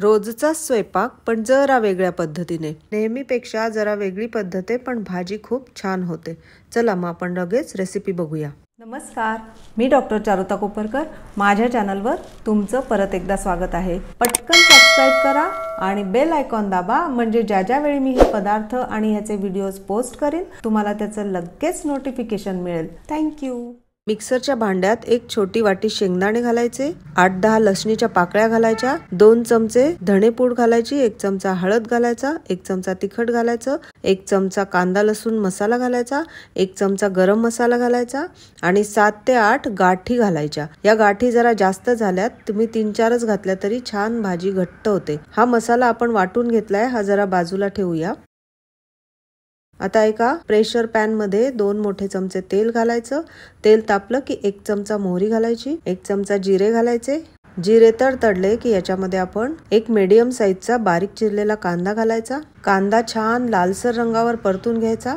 रोजचा स्वयंपाक पण जरा वेगळ्या पद्धतीने नेहमीपेक्षा जरा वेगळी पद्धत आहे पण भाजी खूप छान होते चला मग आपण लगेच रेसिपी बघूया नमस्कार मी डॉक्टर चारुता कोपरकर माझ्या चॅनलवर तुमचं परत एकदा स्वागत आहे पटकन सबस्क्राईब करा आणि बेल आयकॉन दाबा म्हणजे ज्या ज्या वेळी मी हे पदार्थ आणि ह्याचे व्हिडिओज पोस्ट करेन तुम्हाला त्याचं लगेच नोटिफिकेशन मिळेल थँक्यू मिक्सरच्या भांड्यात एक छोटी वाटी शेंगदाणे घालायचे आठ दहा लसणीच्या पाकळ्या घालायच्या दोन चमचे धणेपूड घालायची एक चमचा हळद घालायचा एक चमचा तिखट घालायचं एक चमचा कांदा लसूण मसाला घालायचा एक चमचा गरम मसाला घालायचा आणि सात ते आठ गाठी घालायच्या या गाठी जरा जास्त झाल्यात तुम्ही तीन चारच घातल्या तरी छान भाजी घट्ट होते हा मसाला आपण वाटून घेतलाय हा जरा बाजूला ठेवूया आता एका प्रेशर पॅन मध्ये दोन मोठे चमचे तेल घालायचं तेल तापलं की एक चमचा मोहरी घालायची एक चमचा जिरे घालायचे जिरे तर तडले की याच्यामध्ये आपण एक मीडियम साईजचा बारीक चिरलेला कांदा घालायचा कांदा छान लालसर रंगावर परतून घ्यायचा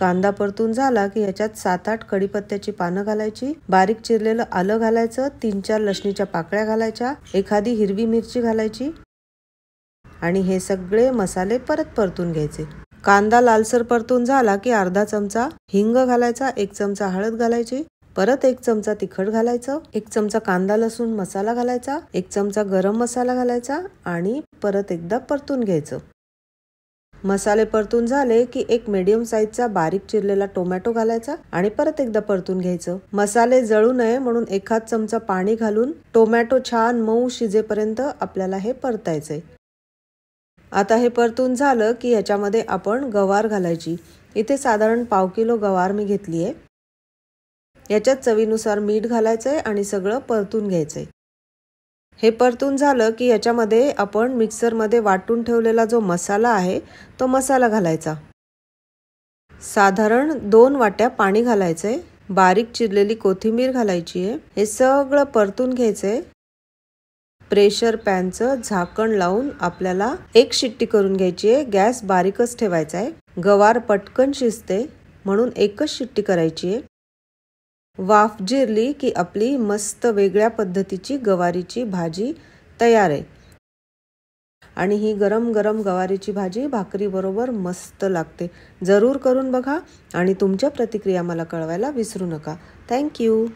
कांदा परतून झाला की याच्यात सात आठ कडीपत्त्याची पानं घालायची बारीक चिरलेलं आलं घालायचं तीन चार लसणीच्या पाकळ्या घालायच्या एखादी हिरवी मिरची घालायची आणि हे सगळे मसाले परत परतून घ्यायचे कांदा लालसर परतून झाला की अर्धा चमचा हिंग घालायचा एक चमचा हळद घालायची परत एक चमचा तिखट घालायचं एक चमचा कांदा लसूण मसाला घालायचा एक चमचा गरम मसाला घालायचा आणि परत एकदा परतून घ्यायचं मसाले परतून झाले की एक मीडियम साईजचा बारीक चिरलेला टोमॅटो घालायचा आणि परत एकदा परतून घ्यायचं मसाले जळू नये म्हणून एखाद चमचा पाणी घालून टोमॅटो छान मऊ शिजेपर्यंत आपल्याला हे परतायचंय आता हे परतून झालं की ह्याच्यामध्ये आपण गवार घालायची इथे साधारण पाव किलो गवार मी घेतली आहे याच्यात चवीनुसार मीठ घालायचं आहे आणि सगळं परतून घ्यायचं आहे हे परतून झालं की याच्यामध्ये आपण मिक्सरमध्ये वाटून ठेवलेला जो मसाला आहे तो मसाला घालायचा साधारण दोन वाट्या पाणी घालायचं आहे बारीक चिरलेली कोथिंबीर घालायची आहे हे सगळं परतून घ्यायचं आहे प्रेशर पॅनचं झाकण लावून आपल्याला एक शिट्टी करून घ्यायची आहे गॅस बारीकच ठेवायचा आहे गवार पटकन शिजते म्हणून एकच शिट्टी करायची आहे वाफ जिरली की आपली मस्त वेगळ्या पद्धतीची गवारीची भाजी तयार आहे आणि ही गरम गरम गवारीची भाजी भाकरीबरोबर मस्त लागते जरूर करून बघा आणि तुमच्या प्रतिक्रिया मला कळवायला विसरू नका थँक्यू